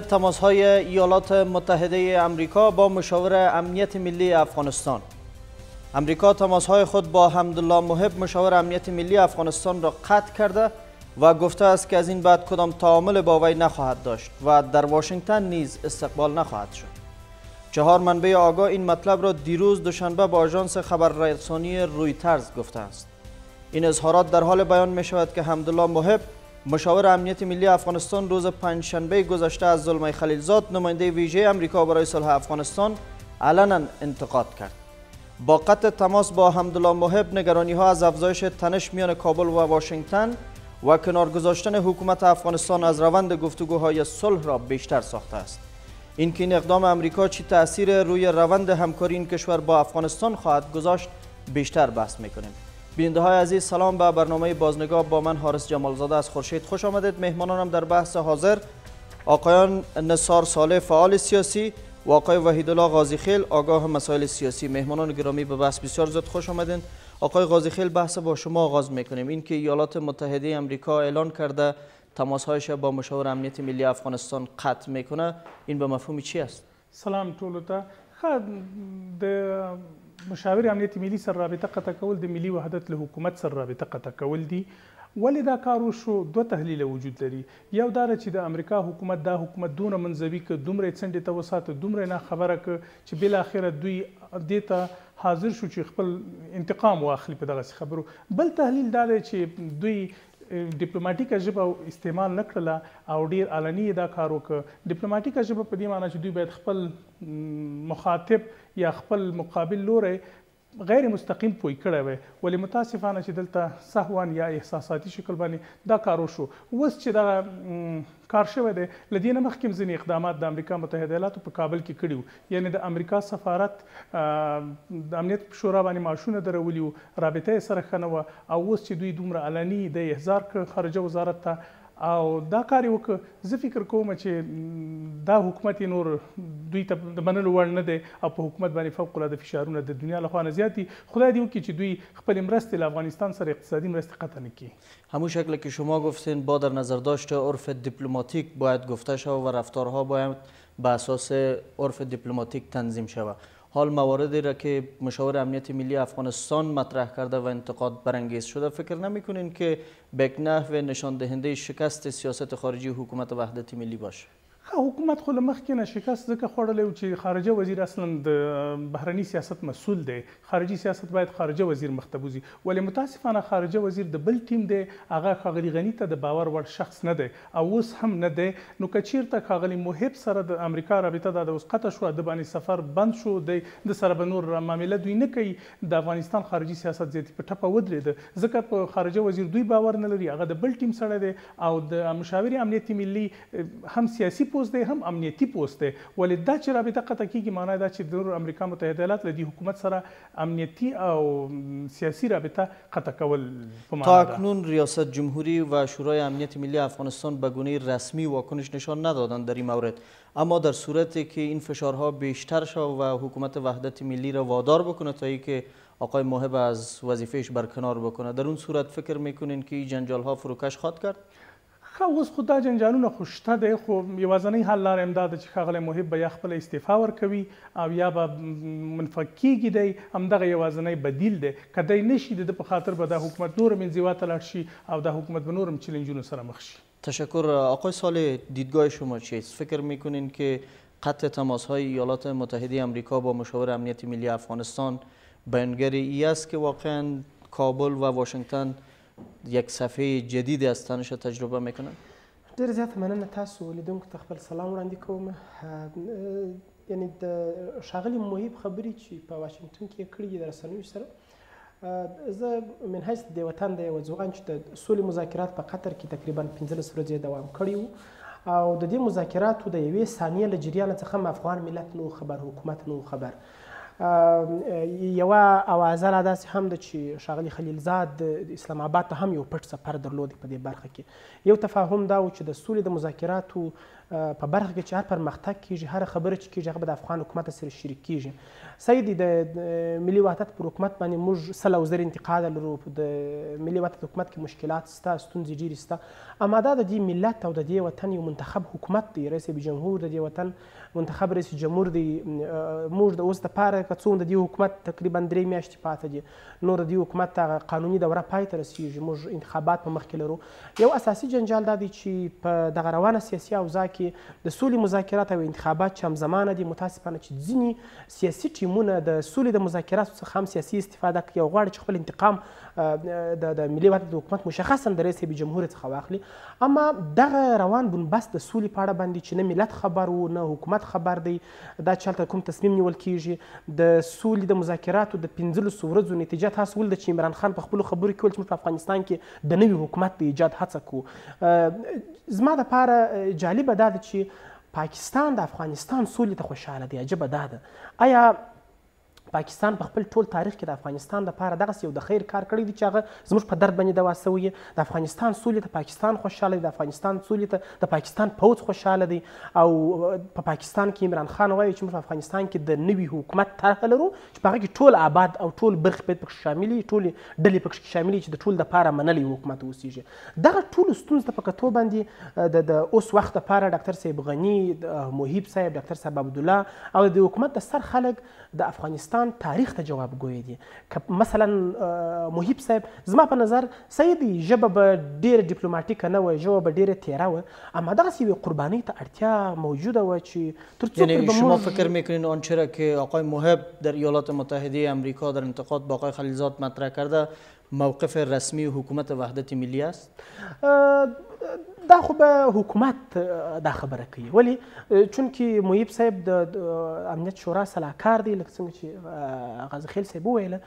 تماس های ایالات متحده امریکا با مشاور امنیت ملی افغانستان امریکا تماس های خود با حمدالله محب مشاور امنیت ملی افغانستان را قطع کرده و گفته است که از این بعد کدام تعامل با وی نخواهد داشت و در واشنگتن نیز استقبال نخواهد شد چهار منبع آگاه این مطلب را دیروز دوشنبه با آژانس خبررسانی رویترز گفته است این اظهارات در حال بیان می شود که حمدالله محب مشاور امنیت ملی افغانستان روز پنجشنبه گذشته از ظلمه خلیلزاد نماینده ویژه امریکا برای صلح افغانستان علنا انتقاد کرد با قطع تماس با حمدالله محب نگرانی ها از افزایش تنش میان کابل و واشنگتن و کنار گذاشتن حکومت افغانستان از روند گفتگوهای صلح را بیشتر ساخته است اینکه این اقدام امریکا چی تاثیر روی روند همکاری این کشور با افغانستان خواهد گذاشت بیشتر بحث میکنیم بینده های عزیز سلام به برنامه بازنگاه با من حارس جمالزاده از خورشید خوش آمدید مهمانانم در بحث حاضر آقایان نصار ساله فعال سیاسی و آقای وحیدالله غازی خیل آگاه مسائل سیاسی مهمانان گرامی به بحث بسیار زود خوش آمدید آقای غازی خیل بحث با شما آغاز میکنیم اینکه ایالات متحده امریکا اعلان کرده هایش با مشاور امنیت ملی افغانستان قطع میکنه این به مفهوم چی است سلام طولتا مشاور امنیت ملي سره رابطه قطع کول د ملي وحدت له حکومت سره رابطه قطع کول دي ولې دا کار وشو دوه تحلیل وجود لري یو دا چې د امریکا حکومت دا حکومت دونه منځوي ک دومره څنډه ته وساته دومره نه خبره ک چې بل اخر دوی دیتا حاضر شو چې خپل انتقام واخلي په دغه خبرو بل تحلیل دا دی چې دوی ډیپلوماټیکه ژبه استعمال نکړله او ډیر علني دا کار وکړ ډیپلوماټیکه ژبه په دې معنی چې دوی باید خپل مخاطب یا خپل مقابل لوري غیر مستقیم پوی کړی وای ولی متاسفانه چې دلته سهوان یا احساساتي شکل باندې دا کار وشو وس چې دا کار شوی دی لدینه مخکې ځینې اقدامات د امریکا متحده ایالاتو په کابل کې کړیو یعنی د امریکا سفارت د امنیت شورا باندې ماشونه درولې رابطه سره خنوه او وس چې دوی دومره علني د احزار خارجه وزارت ته او دا کار وکړه زه فکر کوم چې دا حکومت نور دوی ته د منلو وړ نه دی او په حکومت باندې فوق العاده فشارونه د دنیا له خوا نه زیات دي خدای دې وکړي چې دوی خپل مرستې له افغانستان سره اقتصادي مرستې قطع نکړي همون شکل که شما گفتین با در نظر داشت عرف دیپلماتیک باید گفته شود و رفتارها باید به اساس عرف دیپلماتیک تنظیم شود حال مواردی را که مشاور امنیت ملی افغانستان مطرح کرده و انتقاد برانگیز شده فکر نمیکنین که به نحو نشان دهنده شکست سیاست خارجی حکومت وحدت ملی باشه حکومت خو مخکې نه شکست ځکه خوړلې و چې خارجه وزیر اصلا د بهرنی سیاست مسول دی خارجي سیاست باید خارجه وزیر مختبوزي ولې متاسفانه خارجه وزیر د بل ټیم دی هغه خغلی غنی ته د باور وړ شخص نه دی او اوس هم نه دی نو کچیر ته خغلی محب سره د امریکا رابطه د اوس قطه شو د باندې سفر بند شو دی د سره بنور معاملې دوی نه کوي د افغانستان خارجي سیاست زیاتې په ټپه ودرېد ځکه په خارجه وزیر دوی باور نه لري هغه د بل ټیم سره دی او د مشاوري امنیتي ملي هم سیاسي پوز دی هم امنیتی پوز دی ولې دا چې رابطه قطع کیږي معنا دا چې د امریکا متحده ایالات له دې حکومت سره امنیتی او سیاسي رابطه قطع کول په معنا ده تاکنون ریاست جمهوری و شورای امنیت ملی افغانستان به گونه رسمی واکنش نشان ندادند در این مورد اما در صورتی که این فشارها بیشتر شود و حکومت وحدت ملی را وادار بکنه تا ای که آقای موهب از وظیفهش برکنار بکنه در اون صورت فکر میکنین که این جنجال ها فروکش خواهد کرد خو اوس خو دا جنجالونه خو شته دی خو یوازنۍ حل لاره همدا ده چې ښاغلی محب به یا خپله استعفا ورکوي او یا به منفک کیږي دی همدغه یوازنۍ بدیل دی که دی نه شي د ده په خاطر به دا حکومت نورم انزوا ته لاړ شي او دا حکومت به نورم چلنجونو سره مخ شي تشکر آقای ساله دیدگاه شما چیست؟ فکر میکنین که قطع تماس های ایالات متحده امریکا با مشاور امنیت ملی افغانستان بنگر ای است که واقعا کابل و واشنگتن یک صفحه جدید از تنش تجربه میکنن ډیر زیات مننه تاسو لیدونکو ته خپل سلام وړاندې کوم یعنی د شاغلي مهیب خبرې چې په واشنگټن کې کړې دي د رسنیو سره زه من حیث د وطن د یو ځوان چې د سولې مذاکرات په قطر کې تقریبا 15 ورځې دوام کړی وو او د دې مذاکراتو د یوې ثانیې له جریان څخه افغان ملت نو خبر حکومت نو خبر یوه اوازه را داسې هم ده چې ښاغلي خلیلزاد اسلام آباد ته هم یو پټ سفر درلود په دې برخه کې یو تفاهم دا و چې د سولې د مذاکراتو په برخه کې چې هر پرمختګ کیږي هر خبره چې کیږي هغه به د افغان حکومت سره شریک کیږي سیدي د ملي وحدت پر حکومت باندې موږ سل او زر انتقاد لرو د ملي وحدت حکومت کې مشکلات شته ستونزې ډېرې شته اما دا د دې ملت او د دې وطن یو منتخب حکومت دی رئیس جمهور د دې وطن منتخب رئیس جمهور دی موږ د اوس د پاره که څوم د دې حکومت تقریبا درې میاشتې پاتې دي نور د دې حکومت ته قانوني دوره پای ته رسیږي موږ انتخابات په مخ کې لرو یو اساسي جنجال دا دی چې په دغه روانه سیاسي اوضاع کې د سولې مذاکرات او انتخابات چې هم زمانه دي متاسفانه چې ځینې سیاسي ټیمونه د سولې د مذاکراتو څخه هم سیاسي استفاده کوي او غواړي چې خپل انتقام د ملي وحدت د حکومت مشخصا د رئیس جمهور څخه واخلي اما دغه روان بنبست د سولې په اړه باندې چې نه ملت خبر وو نه حکومت حکومت خبر دی دا چې هلته کوم تصمیم نیول کیږي د سولې د مذاکراتو د پنځلسو ورځو نتیجه تاسو ولده چې عمران خان په خپلو خبرو کې ویل چې موږ په افغانستان کې د نوي حکومت د ایجاد هڅه کوو زما دپاره جالبه دا ده چې پاکستان د افغانستان سولې ته خوشحاله دی عجبه دا ده آیا پاکستان په خپل ټول تاریخ کې د افغانستان لپاره دغسې یو د خیر کار کړی دی چې هغه زموږ په درد باندې دوا سوی د افغانستان سولې ته پاکستان خوشحاله دی د افغانستان سولې ته د پاکستان پوځ خوشحاله دی او په پاکستان کې عمران خان وایي چې موږ په افغانستان کې د نوي حکومت طرحه لرو چې په هغه کې ټول آباد او ټول برخې باید پکې شاملې ټولې ډلې پکې شاملې چې د ټول دپاره منلی حکومت اوسیږي دغه ټولو ستونزو ته په کتو باندې د اوس وخت لپاره ډاکټر صاحب غني محیب صاحب ډاکټر صاحب عبدالله او د حکومت د سر خلک د افغانستان انسان تاریخ ته جواب ګوی دی که مثلا محب صاحب زما په نظر صحیح دی ژبه به ډېره ډیپلوماټیکه نه وه ژبه به ډېره تیره وه اما دغسې یوې قربانۍ ته اړتیا موجوده وه چې تر څو شما فکر میکنین آنچه را که آقای محب در ایالات متحده امریکا در انتقاد با آقای خلیلزاد مطرح کرده موقف رسمی حکومت وحدت ملی است دا خو به حکومت دا خبره کوي ولی چونکی معیب صاحب د امنیت شورا سلاکار دی لکه څنګه چې غازخیل صاحب وویله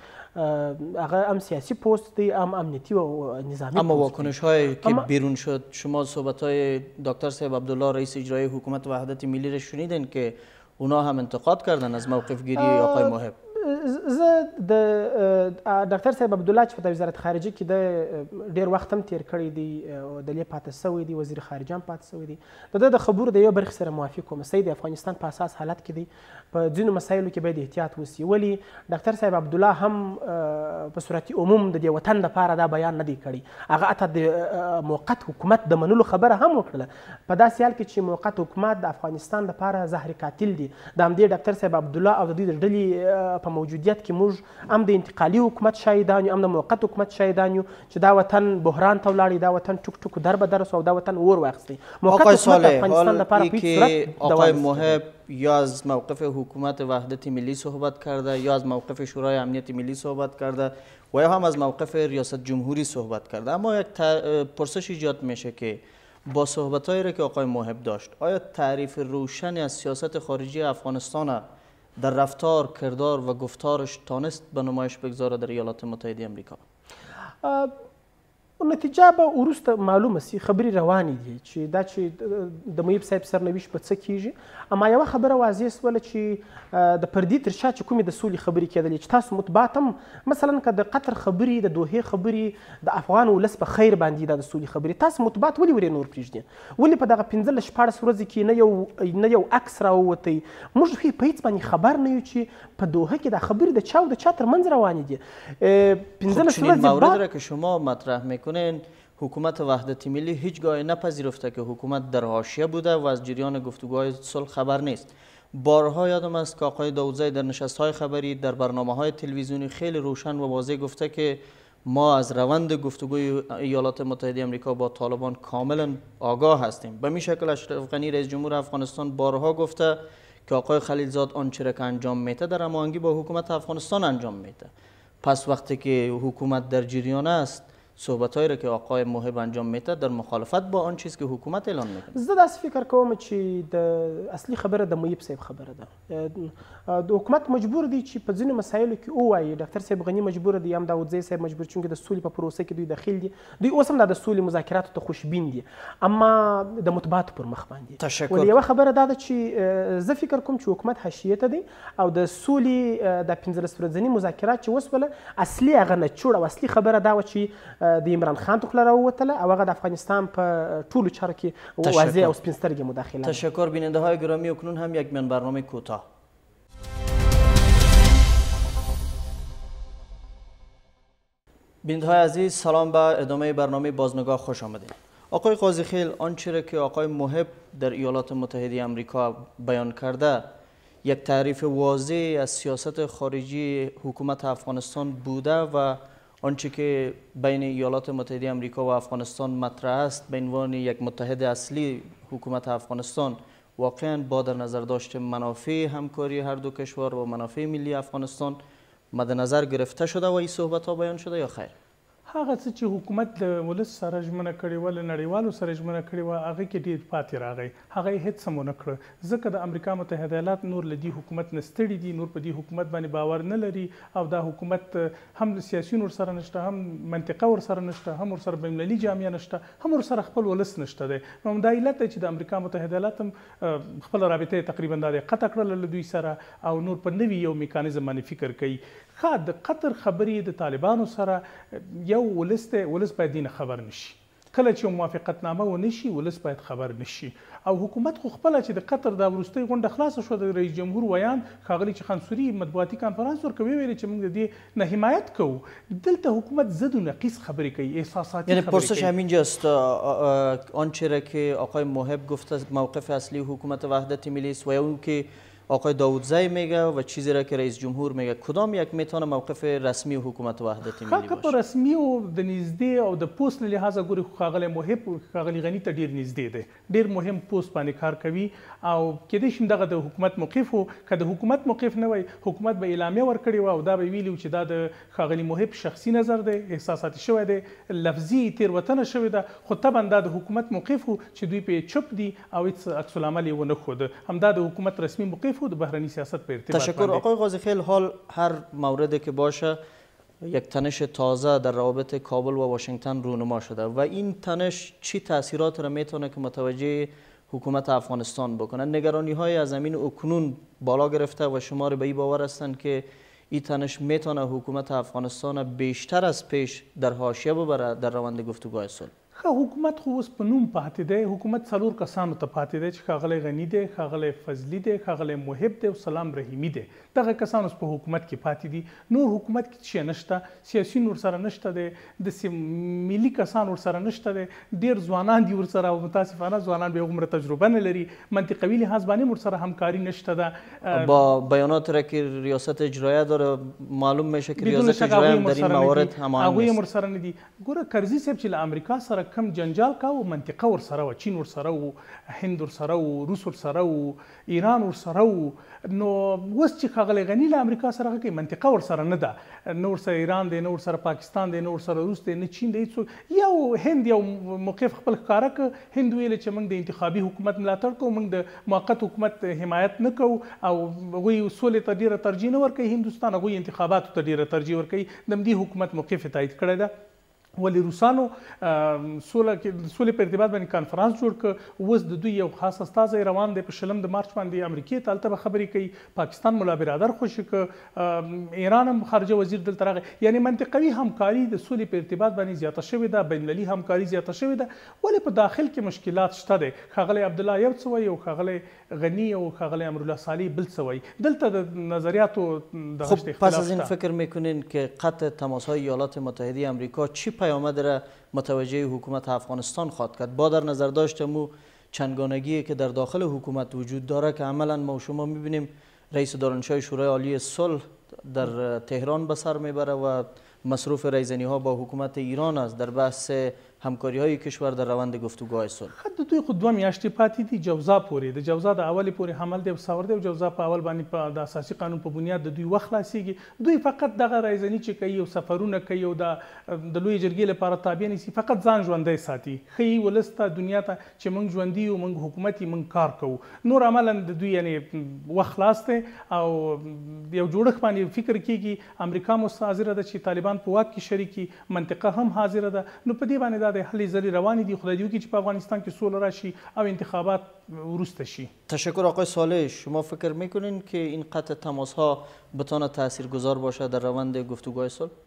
هغه هم سیاسی پست دی هم امنیتی و نظامی اما واکنش هایی که بیرون شد شما صحبت های دکتر صاحب عبدالله رئیس اجرایی حکومت وحدت ملی رو شنیدین که اونا هم انتقاد کردن از موقف گیری آقای محب زه د ډاکټر صاحب عبدالله چې په وزارت خارجه کې د ډیر وخت هم تیر کړی دی او د لې پاتې سوی دی وزیر خارجه هم پاتې سوی دی د د خبرو د یو برخې سره موافق کوم سید افغانستان په اساس حالت کې دی په ځینو مسایلو کې باید احتیاط وسی ولی ډاکټر صاحب عبدالله هم په صورت عموم د وطن لپاره دا بیان نه دی کړی هغه اته د موقت حکومت د منلو خبره هم وکړه په داسې حال کې چې موقت حکومت د افغانستان لپاره زهر قاتل دی د همدې ډاکټر صاحب عبدالله او د دوی د ډلې په موجود موجودیت کې موږ هم د انتقالي حکومت شاهدان یو هم د موقت حکومت شاهدان یو چې دا وطن بحران ته ولاړی دا وطن ټوک ټوک در به درس او دا وطن اور واخستی موقت حکومت افغانستان لپاره په صورت آقای محب یا از موقف حکومت وحدت ملی صحبت کرده یا از موقف شورای امنیت ملی صحبت کرده و یا هم از موقف ریاست جمهوری صحبت کرده اما یک پرسش ایجاد میشه که با صحبت را که آقای محب داشت آیا تعریف روشن از سیاست خارجی افغانستان در رفتار کردار و گفتارش تانست به نمایش بگذاره در ایالات متحده امریکا نتیجه به وروسته معلومه سي خبرې روانې دي چې دا چې د مهیب صاحب سرنوشت به څه کیږي اما یوه خبره واضح شوله چې د پردې تر شا چې کومې د سولې خبرې کېدلې چې تاسو مطبعات هم مثلا که د قطر خبرې د دوهې خبرې د افغان ولس په خیر باندې دا د سولې خبرې تاسو مطبعات ولې ورې نور پرېږدي ولې په دغه پنځلس شپاړس ورځې کې نه یو نه یو عکس راووتی موږ هی په هیڅ باندې خبر نه یو چې په دوهه کې دا خبرې د چا او د چا ترمنځ روانې دي پنځلس ورځې بعد شما مطرح میکنین حکومت وحدت ملی هیچگاه نپذیرفته که حکومت در حاشیه بوده و از جریان گفتگوهای صلح خبر نیست بارها یادم است که آقای داودزی در نشست های خبری در برنامه های تلویزیونی خیلی روشن و واضح گفته که ما از روند گفتگوی ایالات متحده آمریکا با طالبان کاملا آگاه هستیم به می شکل اشرف غنی رئیس جمهور افغانستان بارها گفته که آقای خلیلزاد آنچه را که انجام میده در مانگی با حکومت افغانستان انجام میده. پس وقتی که حکومت در جریان است صحبت هایی را که آقای موهب انجام میده در مخالفت با آن چیز که حکومت اعلان میکنه زه داس فکر کوم چې د اصلي خبره د مویب صاحب خبره ده د حکومت مجبور دي چې په ځینو مسایلو کې او وایي ډاکټر صاحب غنی مجبور دي هم داوود زی صاحب مجبور چونکه د سولې په پروسه کې دوی داخل دي دوی اوس هم د سولې مذاکراتو ته خوشبین دي اما د مطبات پر مخ باندې تشکر یو خبره دا ده چې زه فکر کوم چې حکومت حاشیه ته دي او د سولې د 15 ورځې مذاکرات چې وسوله اصلي هغه نه چوړه اصلي خبره دا و چې د عمران خان تکلره ووتله او هغه د افغانستان په ټولو چارو کې واضح او سپینسترګې مداخله تشکر بیننده های ګرامي و هم یک من برنامه کوتاه بیننده های عزیز سلام به ادامه برنامه بازنگاه خوش آمدید آقای قاضی خیل آنچه که آقای محب در ایالات متحده آمریکا بیان کرده یک تعریف واضح از سیاست خارجی حکومت افغانستان بوده و آنچه که بین ایالات متحده آمریکا و افغانستان مطرح است به عنوان یک متحد اصلی حکومت افغانستان واقعا با در نظر داشت منافع همکاری هر دو کشور و منافع ملی افغانستان مد نظر گرفته شده و این صحبت ها بیان شده یا خیر؟ هغه څه چې حکومت د ولس سره ژمنه کړې وه له نړیوالو سره ژمنه کړې وه هغه کې ډېر پاتې راغی هغه یې هېڅ څه ونه کړه ځکه د امریکا متحده ایالات نور له دې حکومت نه ستړي دي نور په دې حکومت باندې باور نه لري او دا حکومت هم سیاسي نور سره نشته هم منطقه ور سره نشته هم ور سره بین المللي جامعه نشته هم ور سره خپل ولس نشته دی نو دا علت چې د امریکا متحده ایالات هم خپل رابطه تقریبا د قطع کړل له دوی سره او نور په نوي یو میکانیزم باندې فکر کوي ښه د قطر خبرې د طالبانو سره یو ولست ولس باید دینه خبر نشي کله چې موافقت نامه و نشي ولس باید خبر نشي او حکومت خو خپل چې د قطر د ورستۍ غونډه خلاص شو د رئیس جمهور ویان خاغلی چې خنصوري مطبوعاتي کانفرنس ورکوي ویل چې موږ د دې نه حمایت کوو دلته حکومت زد و نقیص خبرې کوي احساساتی یعنی پرسش همینجاست آنچه را که آقای محب گفت از موقف اصلی حکومت وحدت ملی است و اون که آقای داودزی میگه و چیزی را که رئیس جمهور میگه کدام یک میتونه موقف رسمی و حکومت وحدت ملی باشه که رسمی او د نږدې او د پوسټ له لحاظه ګوري خاغلی محب خاغلی غنی ته ډیر نږدې دی ډیر مهم پوسټ باندې کار کوي او کېدې شي دغه د حکومت موقف وو که د حکومت موقف نه وای حکومت به اعلامیه ورکړي وو او دا به ویلي چې دا د خاغلی محب شخصي نظر دی احساساتي شوی دی لفظي تیر وطن شوی دا خو طبعا د حکومت موقف وو چې دوی په چپ دي او هیڅ عکس العمل یې ونه خود همدا د حکومت رسمي موقف بود بهرنی سیاست تشکر آقای غازی خیل حال هر موردی که باشه یک تنش تازه در روابط کابل و واشنگتن رونما شده و این تنش چی تاثیرات را میتونه که متوجه حکومت افغانستان بکنه نگرانی های از زمین اکنون بالا گرفته و شما به این باور هستند که این تنش میتونه حکومت افغانستان بیشتر از پیش در حاشیه ببره در روند گفتگوهای صلح خو حکومت خو اوس په نوم پاتې دی حکومت څلور کسانو ته پاتې دی چې خاغلی غنی دی خاغلی فضلی دی خاغلی محب دی او سلام رحیمی دی دغه کسان اوس په حکومت کې پاتې دي نور حکومت کې څه نشته سیاسي نور سره نشته دی د ملي کسان ور سره نشته دی ډیر ځوانان دي ور سره او متاسفانه ځوانان به عمر تجربه نه لري منطقوي لحاظ باندې ور سره همکاری نشته ده با بیانات را که ریاست اجرایه داره معلوم میشه که ریاست اجرایه در این موارد همان نیست هغه ور سره نه دي ګوره کرزی صاحب چې له امریکا سره کم جنجال کاوه منطقه ور سره و چین ور سره و هند ور سره و روس ور سره و ایران ور سره و نو وس چې اغلی غنی له امریکا سره کوي منطقه ور سره نه ده نور سره ایران دی نور سره پاکستان دی نور سره روس دی نه چین دی څو یو هند یو موقف خپل ښکارا ک هند ویل چې موږ د انتخابي حکومت ملاتړ کوو موږ د موقت حکومت حمایت نه کوو او غوي اصول ته ډیره ترجیح نه ورکوي هندستان غوي انتخاباتو ته ډیره ترجیح ورکوي د دې حکومت موقف تایید کړی ده ولی روسانو سوله کې سولې په ارتباط باندې کانفرنس جوړ ک اوس د دوی یو خاص استازي روان دی په شلم د مارچ باندې امریکای ته الته خبرې کوي پاکستان مولا برادر خوشی ک ایران هم خارجه وزیر دلته راغی یعنی منطقوي همکاري د سولې په ارتباط باندې زیاته شوې ده بین المللي همکاري زیاته شوې ده ولی په داخل کې مشکلات شته دي خغلی عبد الله یو څه یو خغلی غنی او خغلی امر الله صالح بل څه دلته د نظریاتو د خشت اختلاف خب پس از این فکر میکنین که قطع تماس‌های ایالات متحده آمریکا چی پیامد را متوجه حکومت افغانستان خواد کرد با در نظر داشت مو چندگانگی که در داخل حکومت وجود داره که عملا ما و شما میبینیم رئیس دارانشای شورای عالی صلح در تهران به سر میبره و مصروف ریزنی ها با حکومت ایران است در بحث همکاری های کشور در روند گفتگوهای صلح حد دوی خود دوه میاشتې پاتې دي جوزا پورې د جوزا د اول پورې حمل دی وساور دی جوزا په اول باندې په د اساسي قانون په بنیاد د دوی وخت خلاصيږي دوی فقط دغه رایزنی چې کوي او سفرونه کوي او د لوی جرګې لپاره تابع نه سي فقط ځان ژوندۍ ساتي خي ولسته دنیا ته چې موږ ژوندۍ او موږ حکومت موږ کار کوو نور عملا د دوی یعنی وخت خلاص دی او یو جوړښت باندې فکر کیږي امریکا مستحاضره ده چې طالبان په واک کې شریکي منطقه هم حاضره ده نو په دې باندې دا د هلې ځلې روانې دي خدای دې وکړي چې په افغانستان کې سوله راشي او انتخابات وروسته شي تشکر آقای صالح شما فکر میکنین که این قطع تماس ها بتانه تاثیرگذار باشه در روند گفتگوهای صلح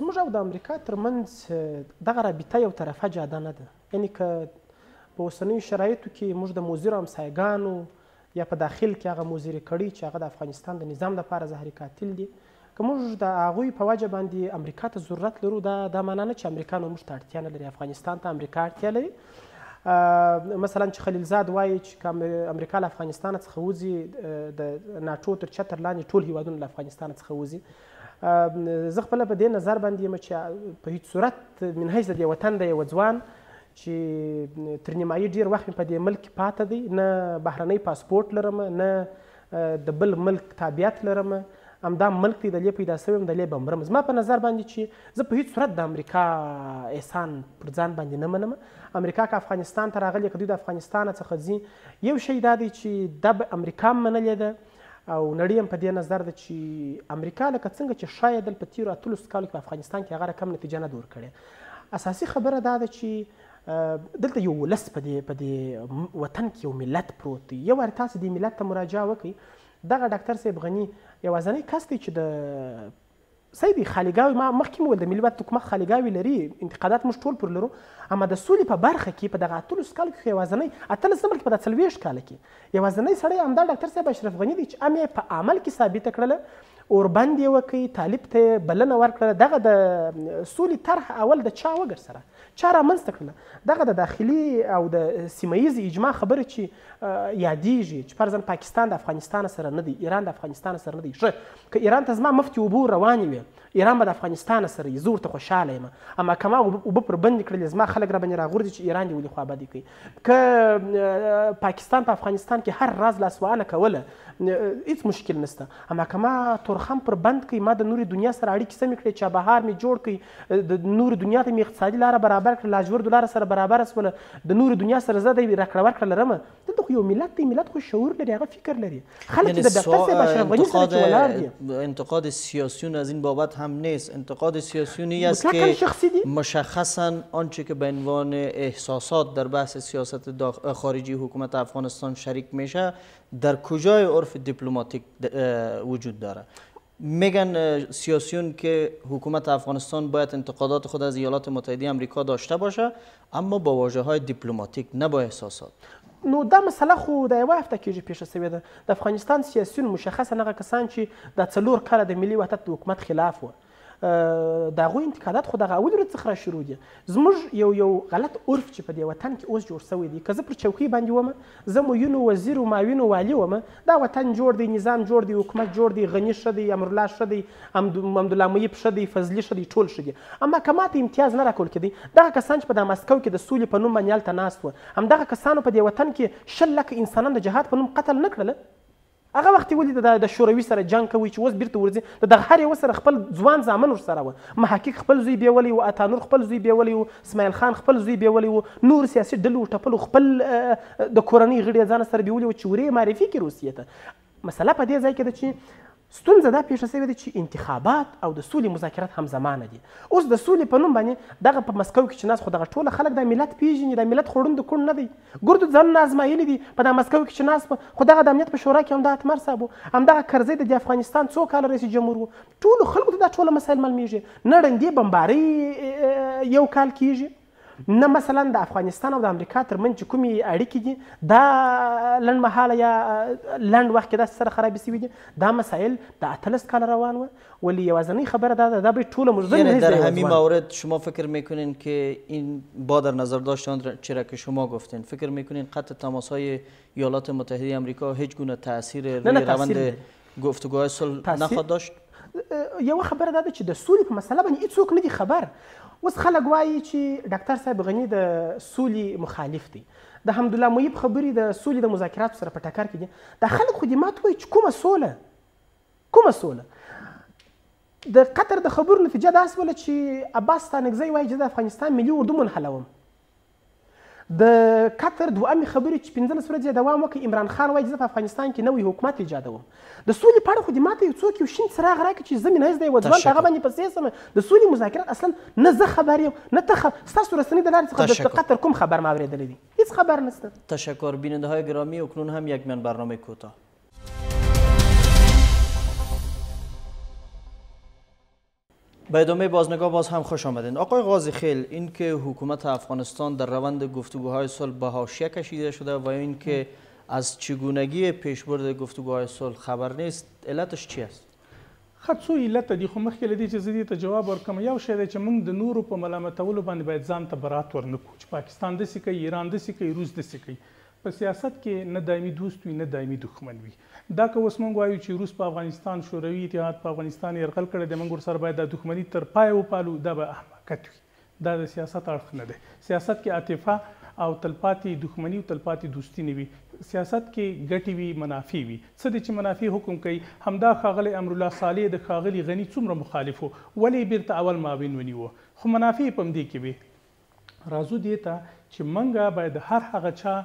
زموږ او د امریکا ترمنځ دغه رابطه یو طرفه جاده نه ده یعنی که په اوسنیو شرایطو کې موږ د مضرو همسایګانو یا په داخل کې هغه مضرې کړي چې هغه د افغانستان د نظام لپاره زهري قاتل دي که موږ د هغوی په وجه باندې امریکا ته ضرورت لرو دا دا معنا نه چې امریکا نو موږ ته اړتیا نه لري افغانستان ته امریکا اړتیا لري مثلا چې خلیلزاد وایي چې امریکا له افغانستان څخه وځي د ناټو تر چتر لاندې ټول هیوادونه له افغانستان څخه وځي زه خپله په دې نظر باندې یم چې په هیڅ صورت من حیث د یو وطن د یو ځوان چې تر نیمایي ډېر وخت مې په دې ملک کې پاته دی نه بهرنی پاسپورټ لرم نه د بل ملک تابعیت لرم همدا ملک دی دلې پیدا سوی یم دلې به مرم زما په نظر باندې چې زه په هیڅ صورت د امریکا احسان پر ځان باندې نه منم امریکا که افغانستان ته راغلی که دوی د افغانستان څخه ځي یو شی دا دی چې دا به امریکا منلې ده او نړۍ هم په دې نظر ده چې امریکا لکه څنګه چې شاید دل په تیرو اتلسو کالو کې په افغانستان کې هغه رقم نتیجه نه ده ورکړې اساسي خبره دا ده چې دلته یو ولس په دې په دې وطن کې یو ملت پروت دی یو وارې تاسو دې ملت ته مراجعه وکړئ دغه ډاکټر صاحب غني یوازنی کس دی چې د سیدي خالیګاوي ما مخکې مو ول د ملي وحدت حکومت خالیګاوي لري انتقادات موږ ټول پر لرو اما د سولې په برخه کې په دغه اتلس کال کې یوازنی اتلس نه بلکې په څلوېښت کال کې یوازنی سړی همدا ډاکټر صاحب اشرف غني دی چې هم په عمل کې ثابته کړله اوربند یې وکړي طالب ته بلنه ورکړله دغه د سولې طرح اول د چا وګر سره چا رامنځته کړله دغه د داخلي او د سیمه ییز اجماع خبره چې یادیږي چې فرضاً پاکستان د افغانستان سره نه دی ایران د افغانستان سره نه دی ښه که ایران ته زما مفتې اوبه روانې وي ایران به د افغانستان سره یي زه ورته خوشحاله یم اما که ما اوبه پر بندې کړلې زما خلک را باندې راغورځي چې ایران دې ولې خوابدي کوي که پاکستان په پا افغانستان کې هر راز لاسوانه کوله هیڅ مشکل نشته اما که ما تورخم پر بند کړي ما د نورې دنیا سره اړیکې سمې کړې چابهار مې جوړ کړي د نورې دنیا ته مې اقتصادي لاره برابر کړه لاجوردو لاره سره برابره شوله د نورې دنیا سره زه دی راکړه ورکړه لرمه دلته خو یو ملت دی ملت خو شعور لري هغه فکر لري خلک د دفتر صاحب اشرف غني سره چې ولاړ دي انتقاد سیاسیون از این بابت هم نیست انتقاد سیاسیونی است که مشخصا آنچه که به عنوان احساسات در بحث سیاست خارجی حکومت افغانستان شریک میشه در کجای عرف دیپلماتیک وجود داره میگن سیاسیون که حکومت افغانستان باید انتقادات خود از ایالات متحده آمریکا داشته باشه اما با واژه های دیپلماتیک نه با احساسات نو دا مسله خو د یوه هفته کېږي پیښه سوې ده د افغانستان سیاسیون مشخصا هغه کسان چې د څلور کاله د ملي وحدت د حکومت خلاف وه د هغوی انتقادات خو دغه اول ورځ څخه را شروع دي زموږ یو یو غلط عرف چې په دې وطن کې اوس جوړ سوی دی که زه پر چوکۍ باندې وم زه موینو وزیر و معاون والي وم دا وطن جوړ دی نظام جوړ دی حکومت جوړ دی غني ښه دی امرالله ښه دی حمدالله معیب ښه دی فضلي ښه دی ټول ښه دي اما که ماته امتیاز نه راکول کېدی دغه کسان چې په دا مسکو کې د سولې په نوم باندې هلته ناست وه همدغه کسانو په دې وطن کې شل لکه انسانان د جهاد په نوم قتل نه کړله هغه وخت ولې د شوروي سره جنگ کوي چې اوس بیرته ورځي د دغه هر یو سره خپل ځوان زامن ورسره و محقق خپل زوی بیولی و عطانور خپل زوی بیولی و اسماعیل خان خپل زوی بیولی و نور سیاسي ډلو ټپلو خپل د کورنۍ غړي ځان سره بیولي و چې ورې معرفي کې روسیې ته مسله په دې ځای کې ده چې ستونزه دا پیښه شوې ده چې انتخابات او د سولې مذاکرات هم زمانه دي اوس د سولې په نوم باندې دغه په مسکو کې چې ناس خو دغه ټوله خلک د ملت پیژني د ملت خوړون د کون نه دی ګردو ځان آزمایلی دي په دغه مسکو کې چې ناس په خو دغه د امنیت په شورا کې هم د اتمر صاحب همدغه کرزی د افغانستان څو کاله رئیس جمهور وو ټولو خلکو ته دا ټوله مسایل معلومیږي نه ړندې بمبارۍ یو کال کیږي نه مثلا د افغانستان او د امریکا ترمنځ کومې اړیکې دي دا لنډمهاله یا لنډ وخت کې داسې سره خرابې سوي دي دا مسایل د اتلس کال روان وه ولی یوازنی خبره دا ده دا باید ټوله مجدن در همین مورد شما فکر میکنین که این با در نظر داشتن چرا که شما گفتین فکر میکنین قطع تماس های ایالات متحده امریکا هیچ گونه تاثیر روی روند گفتگوهای صلح نخواهد داشت یو خبره دا ده چې د سولې په مسله باندې هیڅوک نه دي خبر اوس خلک وایي چې ډاکټر صاحب غني د سولې مخالف دی د حمدالله معیب خبرې د سولې د مذاکراتو سره په ټکر کې دي دا خلک خو دې ماته وایي چې کومه سوله کومه سوله د قطر د خبرو نتیجه داس وله چې عباس ستانکزی وایي چې د افغانستان ملي اردو منحلوم د قطر دوامې خبرې چې پنځلس ورځې دوام وکړ عمران خان وایي زه په افغانستان کې نوی حکومت ایجادوم د سولې په اړه خو دې ماته یو څوک یو شین څراغ راکړي چې زه مې نه زده یوه ځوان په هغه باندې پسې سم د سولې مذاکرات اصلا نه زه خبر یم نه ته خب... ستاسو رسنۍ د لارې څخه د قطر کوم خبر مو اورېدلی دی هیڅ خبر نشته تشکر بیننده های گرامی اکنون هم یک من برنامه کوتاه به ادامه بازنگاه باز هم خوش آمدین آقای غازی خیل اینکه حکومت افغانستان در روند گفتگوهای صلح به حاشیه کشیده شده و اینکه از چگونگی پیشبرد گفتگوهای صلح خبر نیست علتش چی است خب څو علت دي خو مخکې له دې چې زه دې ته جواب ورکوم یو شی دی چې موږ د نورو په ملامتولو باندې باید ځان ته برات ورنکړو چې پاکستان داسې کوي ایران داسې کوي روس داسې کوي په سیاست کې نه دایمي دوست وي نه دایمي دښمن وي دا که اوس موږ وایو چې روس په افغانستان شوروي اتحاد په افغانستان يرغل کړی د موږ سره باید د دښمنۍ تر پای وپالو دا به احمقت وي دا د سیاست اړخ نه دی سیاست کې عاطفه او تلپاتې دښمني او تلپاتې دوستی نه وي سیاست کې ګټې وي منافع وي څه دي چې منافع حکم کوي همدا خاغلی امر الله صالح د خاغلی غنی څومره مخالف وو ولې بیرته اول ماوین ونیو خو منافع پم دي کې وي رازو دی ته چې منګه باید هر هغه چا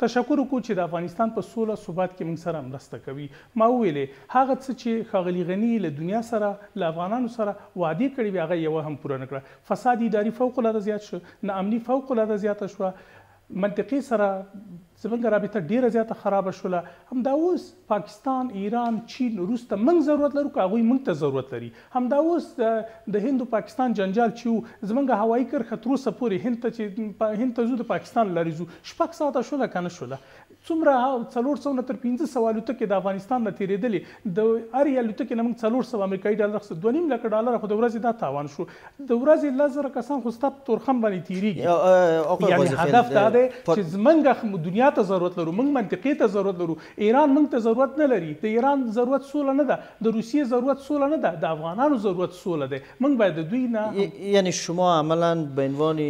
تشکر وکړو چې د افغانستان په سوله ثبات کې موږ سره مرسته کوي ما ویلې هغه څه چې خغلی غنی له دنیا سره له افغانانو سره وعده کړی وی هغه یو هم پوره نه کړه فساد اداري فوق العاده زیات شو ناامني فوق العاده زیات شو منطقي سره زمونږ رابطه ډیره زیاته خراب شوله هم دا اوس پاکستان ایران چین روس ته موږ ضرورت لرو که هغوی موږ ته ضرورت لري هم دا اوس د هند او پاکستان جنجال چې زمونږ هوایي کرښه تر اوسه پورې هند ته چې هند ته زو د پاکستان لارې زو شپږ ساعته شوله کنه شوله څومره څلور سو نه تر پنځه سو الوتکې د افغانستان نه تیرېدلې د هرې الوتکې نه موږ څلور سو امریکایي ډالر خو دوه نیم لکه ډالر خو د ورځې دا تاوان شو د ورځې لس زره کسان خو ستا په تورخم باندې تیریږي یعنې هدف دا دی چې زمونږ دنیا ته ضرورت لرو موږ منطقې ته ضرورت لرو ایران موږ ته ضرورت نه لري د ایران ضرورت سوله نه ده د روسیې ضرورت سوله نه ده د افغانانو ضرورت سوله ده موږ باید د دوی نه یعنی شما عملا به عنوان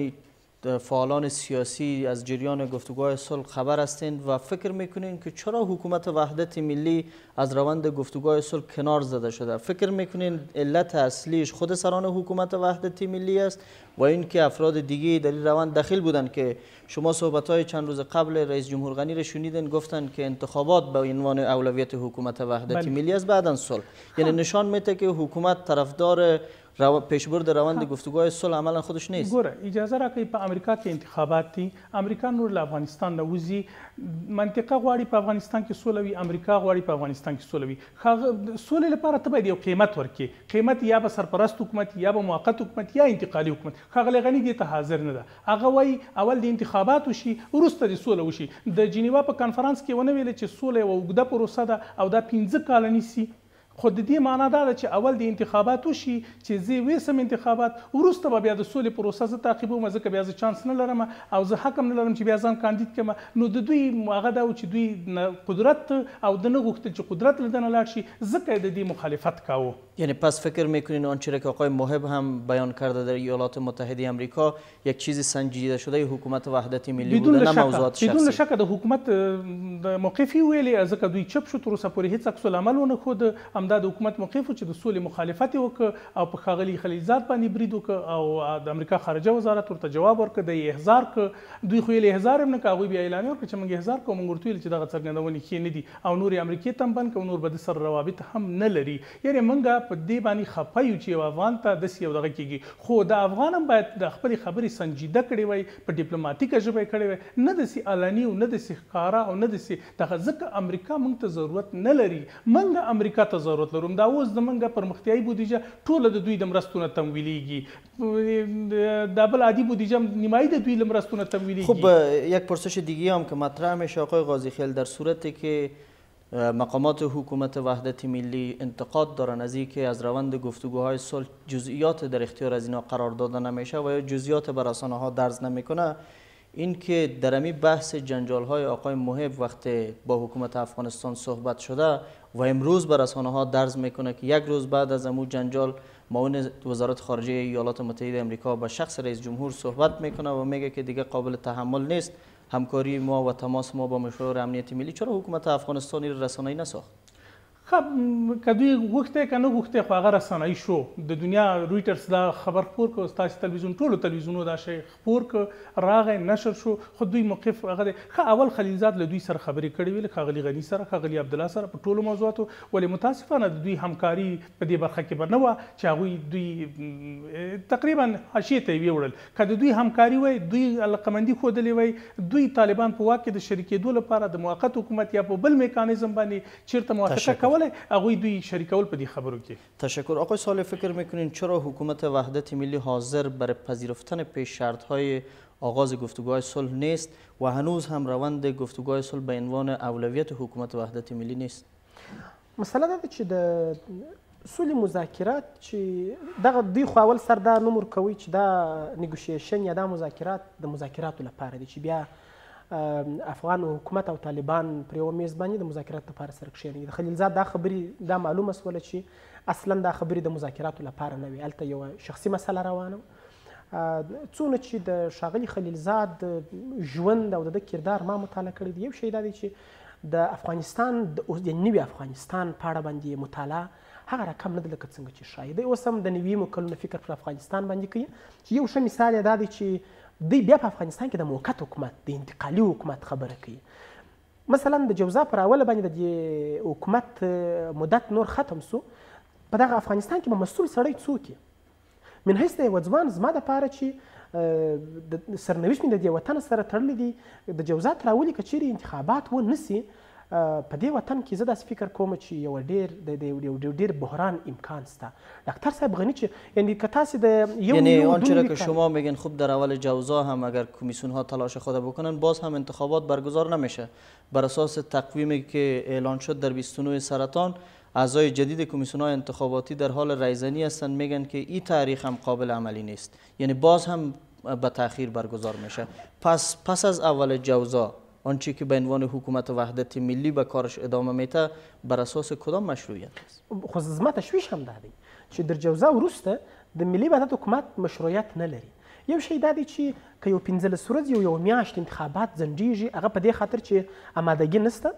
فعالان سیاسی از جریان گفتگوهای صلح خبر هستین و فکر میکنین که چرا حکومت وحدت ملی از روند گفتگوهای صلح کنار زده شده فکر میکنین علت اصلیش خود سران حکومت وحدت ملی است و اینکه افراد دیگه در این روند دخیل بودند که شما صحبت های چند روز قبل رئیس جمهور غنی را شنیدن گفتن که انتخابات به عنوان اولویت حکومت وحدت بله. ملی است بعدا صلح یعنی خب. نشان میده که حکومت طرفدار رو... پیشبرد روند گفتگوهای صلح عملا خودش نیست گوره اجازه را که په امریکا کې انتخابات دي امریکا نور له افغانستان نه وځي منطقه غواړي په افغانستان کې صلح وي امریکا غواړي په افغانستان کې صلح وي خاغ... صلح لپاره ته باید یو قیمت ورکړي قیمت یا به سرپرست حکومت یا به موقت حکومت یا انتقالي حکومت ښاغلی غني دې ته حاضر نه ده هغه وایي اول د انتخابات وشي وروسته د صلح وشي د جنیوا په کانفرنس کې ونه ویل چې صلح یوه اوږده پروسه ده او دا پنځه کاله نیسي خو د دې معنا دا ده چې اول د انتخاباتو شي چې زه وېسم انتخابات وروسته به بیا د سولې پروسه زه تعقیبوم ځکه بیا زه چانس نه لرم او زه حکم نه لرم چې بیا ځان کاندید کړم نو د دوی هغه دا چې دوی قدرت او د نه غوښتل چې قدرت لدنه لاړ شي ځکه د دې مخالفت کاوه یعنی پس فکر میکنین آنچه که آقای محب هم بیان کرده در ایالات متحده امریکا یک چیز سنجیده شده حکومت وحدت ملی بوده نه موضوعات شخصی بدون شک د حکومت موقفی ویلی ځکه دوی چپ شو تر اوسه پورې هیڅ عکس العمل ونه خود همدا د حکومت موقف چې د سولې مخالفت وکړ او په خاغلي خلیلزاد باندې برید وکړ او د امریکا خارجه وزارت ورته جواب ورکړ د احزار ک دوی خو یې احزار هم نه کاوی بیا اعلان وکړ چې موږ احزار کوم ورته ویل چې دغه څرګندونه کې نه دي او نور امریکای تم بند کو نور بد سر روابط هم نه لري یعنی موږ په دې باندې خپه یو چې افغان ته د سیو دغه کیږي خو د افغان هم باید د خپل خبري سنجیده کړي وي په ډیپلوماټیکه ژبه کړي وي نه د سی علني او نه د سی ښکارا او نه د سی دغه ځکه امریکا موږ ته ضرورت نه لري موږ امریکا ته ضرورت ضرورت لرو دا اوس زمونږ پرمختیایي بودیجه ټوله د دوی د مرستو نه تمویلیږي دا بل عادي بودیجه نیمایی د دوی له مرستو نه تمویلیږي خب یک پرسش دیگه هم که مطرح میشه آقای قاضی خیل در صورتی که مقامات حکومت وحدت ملی انتقاد دارن از اینکه از روند گفتگوهای صلح جزئیات در اختیار از اینا قرار داده نمیشه و یا جزئیات بر ها درز نمیکنه این که درمی بحث جنجال های آقای محب وقتی با حکومت افغانستان صحبت شده و امروز بر رسانه ها درز میکنه که یک روز بعد از امو جنجال معاون وزارت خارجه ایالات متحده آمریکا با شخص رئیس جمهور صحبت میکنه و میگه که دیگه قابل تحمل نیست همکاری ما و تماس ما با مشاور امنیتی ملی چرا حکومت افغانستان رسانه ای نساخت کدوې غوښته کنه غوښته خو هغه رسنۍ شو د دنیا رويټرز دا خبر خپور کو تاسو تلویزیون ټولو تلویزیونو دا شی خپور کو راغې نشر شو خو دوی موقف هغه خ اول خلیلزاد له دوی سره خبرې کړې ویل خغلی غنی سره خغلی عبد الله سره په ټولو موضوعاتو ولې متاسفانه د دوی همکاري په دې برخه کې بنو چې هغه دوی تقریبا حشی ته ویوړل کله دوی همکاري وای دوی القمندي خو دلی وای دوی طالبان په واکه د شریکې دوه لپاره د موقت حکومت یا په بل میکانیزم باندې چیرته موافقه کوي کولای هغوی دوی شریکول په دې خبرو کې تشکر آقای سال فکر میکنین چرا حکومت وحدت ملی حاضر برای پذیرفتن پیش شرط های آغاز گفتگوهای صلح نیست و هنوز هم روند گفتگوهای صلح به عنوان اولویت حکومت وحدت ملی نیست مسله دا چې د سولې مذاکرات چې دغه دوی خو اول سر دا نوم ورکوي چې دا نیګوشیشن یا دا مذاکرات د مذاکراتو لپاره دي چې بیا افغان حکومت او طالبان پر یو میز باندې د مذاکرات لپاره سره کښیني د خلیلزاد دا خبرې دا معلومه سوله چې اصلا دا خبرې د مذاکراتو لپاره نه وي هلته یوه شخصي مسله روانه څونه چې د ښاغلي خلیلزاد ژوند او د ده کردار ما مطالعه کړی دی یو شی دا دی چې د افغانستان د اوس د نوي افغانستان په اړه باندې مطالعه هغه رقم نه ده لکه څنګه چې ښایي دی اوس هم د نوي مو کلونه فکر پر افغانستان باندې کوي چې یو ښه مثال یې دا دی چې دی بیا په افغانستان کې د موقت حکومت د انتقالي حکومت خبره کوي مثلا د جوزا پر اوله باندې د حکومت مدت نور ختم سو په دغه افغانستان کې به مسؤول سړی څوک من حیث د یوه ځوان زما دپاره چې سرنوشت مې د دې وطن سره تړلی دی د جوزا تر اولې که چیرې انتخابات ونهسي په دې وطن کې زه داسې فکر کوم چې یو ډېر د یو ډېر بحران امکان شته ډاکټر صاحب غنی چې یعنی که د یو یعنی آنچه که شما میگن خوب در اول جوزا هم اگر کمیسون ها تلاش خود بکنن باز هم انتخابات برگزار نمیشه بر اساس تقویمی که اعلان شد در 29 سرطان اعضای جدید کمیسیون های انتخاباتی در حال رایزنی هستند میگن که این تاریخ هم قابل عملی نیست یعنی باز هم به تاخیر برگزار میشه پس پس از اول جوزا آنچه که به عنوان حکومت وحدت ملی به کارش ادامه میته بر اساس کدام مشروعیت است خو ما تشویش هم ده دی چې در جوزه وروسته د ملي وحدت حکومت مشروعیت نه لري یو شی دا دی چې که یو پنځلس ورځې یو یو میاشت انتخابات ځنډېږي هغه په دې خاطر چې امادګي نسته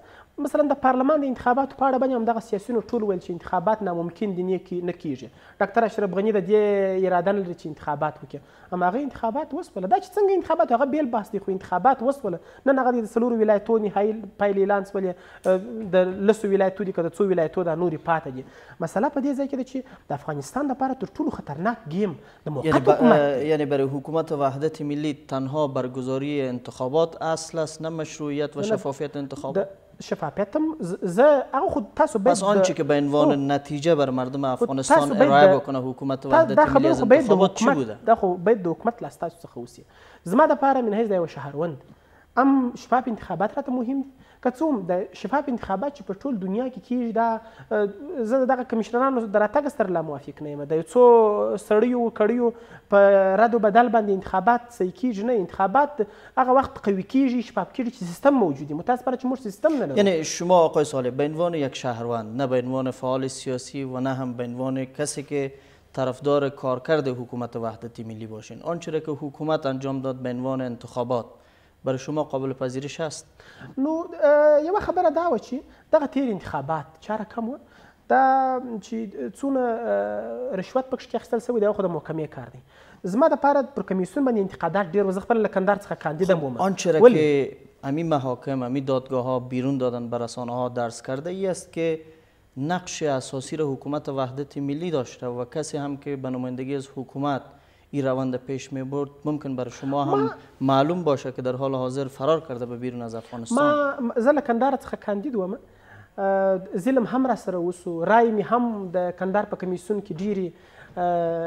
مثلا د پارلمان د انتخاباتو په اړه باندې همدغه سیاسیونو ټول ویل چې انتخابات ناممکن دي نه کیږي ډاکتر اشرف غني د دې اراده نه لري چې انتخابات وکړي اما هغه انتخابات وسوله دا چې څنګه انتخابات هغه بیل بحث دی خو انتخابات وسوله نن هغه د څلورو ولایتو نهایي پایلې اعلان سولې د لسو ولایتو دي که د څو ولایتو دا نورې پاتې دي مسله په دې ځای کې ده چې د افغانستان لپاره تر ټولو خطرناک ګیم د موقت حکومت یعنی برای حکومت وحدت ملی میگید تنها برگزاری انتخابات اصل است نه مشروعیت و شفافیت انتخابات شفافیت هم ز هغه خود تاسو باید پس آنچه که به عنوان نتیجه بر مردم افغانستان ارائه بکنه حکومت وحدت ملی از انتخابات چی بوده دا خو باید د حکومت له ستاسو څخه وسي زما دپاره من حیث د یو شهروند ام شفاف انتخابات راته مهم دي که د شفاف انتخابات چې په ټول دنیا کې کیږي دا زه دغه کمیشنرانو د سره لا موافق نه یم د یو څو سړیو کړیو په رد و بدل باندې انتخابات کیږي نه انتخابات هغه وخت قوی کیږي شفاف کیږي چې سیستم موجودی متاسفانه چې موږ سیستم نه یعنی شما آقای صالح به عنوان یک شهروند نه به عنوان فعال سیاسی و نه هم به عنوان کسی که طرفدار کارکرد حکومت وحدت ملی باشین آنچه که حکومت انجام داد به عنوان انتخابات برای شما قابل پذیرش هست نو یو خبره دا و چې دغه تیر انتخابات چاره کم دا چې څونه رشوت پکې اخیستل سوی دا خو د محکمې کار دی زما د پاره پر کمیسیون باندې انتقادات ډیر وزخ پر لکندار څخه کاندیدم بوم آنچه را که امی محاکم امی دادگاه ها بیرون دادن بر رسانه ها درس کرده ای است که نقش اساسی را حکومت وحدت ملی داشته و کسی هم که به نمایندگی از حکومت این روند پیش می برد ممکن بر شما هم ما معلوم باشه که در حال حاضر فرار کرده به بیرون از افغانستان ما زه له کندهار څخه کاندید وم ظلم هم را سره وسو رای می هم د کندهار په کمیسیون کې ډیری